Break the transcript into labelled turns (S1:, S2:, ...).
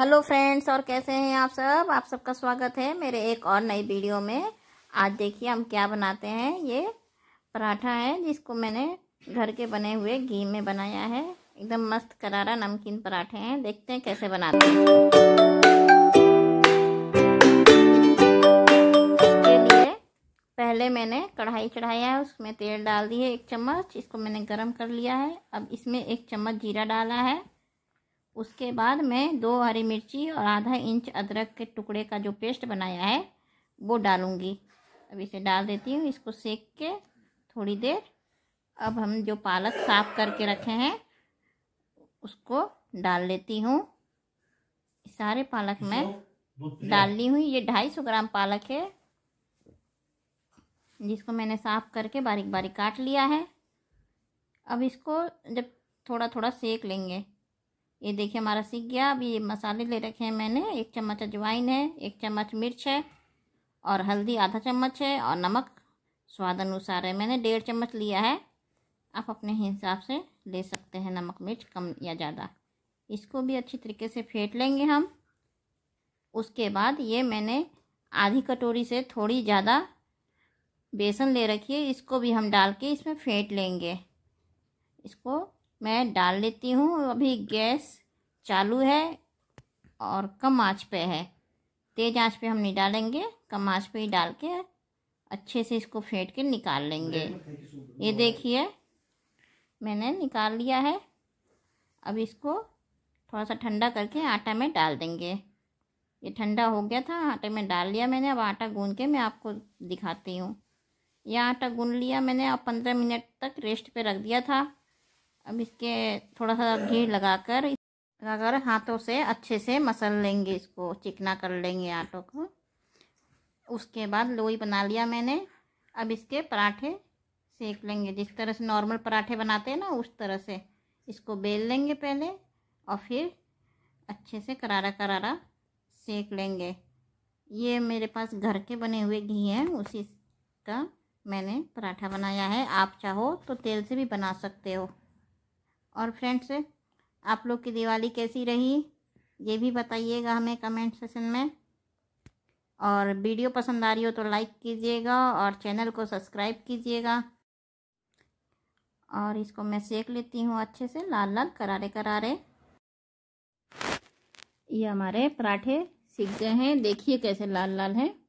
S1: hello friends और कैसे हैं आप सब आप सबका स्वागत है मेरे एक और नई वीडियो में आज देखिए हम क्या बनाते हैं ये पराठा है जिसको मैंने घर के बने हुए घी में बनाया है एकदम मस्त करारा नमकीन पराठे हैं देखते हैं कैसे बनाते हैं इसके लिए पहले मैंने कढ़ाई चढ़ाया है उसमें तेल डाल दिए एक चम्मच इसको मैंने गर्म कर लिया है अब इसमें एक चम्मच जीरा डाला है उसके बाद मैं दो हरी मिर्ची और आधा इंच अदरक के टुकड़े का जो पेस्ट बनाया है वो डालूँगी अब इसे डाल देती हूँ इसको सेक के थोड़ी देर अब हम जो पालक साफ करके रखे हैं उसको डाल लेती हूँ सारे पालक में डाल ली हुई ये ढाई सौ ग्राम पालक है जिसको मैंने साफ करके बारीक बारीक काट लिया है अब इसको जब थोड़ा थोड़ा सेक लेंगे ये देखिए हमारा सीख गया अब ये मसाले ले रखे हैं मैंने एक चम्मच अजवाइन है एक चम्मच मिर्च है और हल्दी आधा चम्मच है और नमक स्वाद अनुसार है मैंने डेढ़ चम्मच लिया है आप अपने हिसाब से ले सकते हैं नमक मिर्च कम या ज़्यादा इसको भी अच्छी तरीके से फेंट लेंगे हम उसके बाद ये मैंने आधी कटोरी से थोड़ी ज़्यादा बेसन ले रखी है इसको भी हम डाल के इसमें फेंट लेंगे इसको मैं डाल लेती हूँ अभी गैस चालू है और कम आंच पे है तेज़ आंच पे हम नहीं डालेंगे कम आंच पे ही डाल के अच्छे से इसको फेंट के निकाल लेंगे ये देखिए मैंने निकाल लिया है अब इसको थोड़ा सा ठंडा करके आटा में डाल देंगे ये ठंडा हो गया था आटे में डाल लिया मैंने अब आटा गून के मैं आपको दिखाती हूँ यह आटा गून लिया मैंने अब पंद्रह मिनट तक रेस्ट पे रख दिया था अब इसके थोड़ा सा घी लगाकर अगर हाथों से अच्छे से मसल लेंगे इसको चिकना कर लेंगे आटों को उसके बाद लोई बना लिया मैंने अब इसके पराठे सेक लेंगे जिस तरह से नॉर्मल पराठे बनाते हैं ना उस तरह से इसको बेल लेंगे पहले और फिर अच्छे से करारा करारा सेक लेंगे ये मेरे पास घर के बने हुए घी हैं उसी का मैंने पराठा बनाया है आप चाहो तो तेल से भी बना सकते हो और फ्रेंड्स आप लोग की दिवाली कैसी रही ये भी बताइएगा हमें कमेंट सेशन में और वीडियो पसंद आ रही हो तो लाइक कीजिएगा और चैनल को सब्सक्राइब कीजिएगा और इसको मैं सेक लेती हूँ अच्छे से लाल लाल करारे करारे ये हमारे पराठे सीख गए हैं देखिए कैसे लाल लाल हैं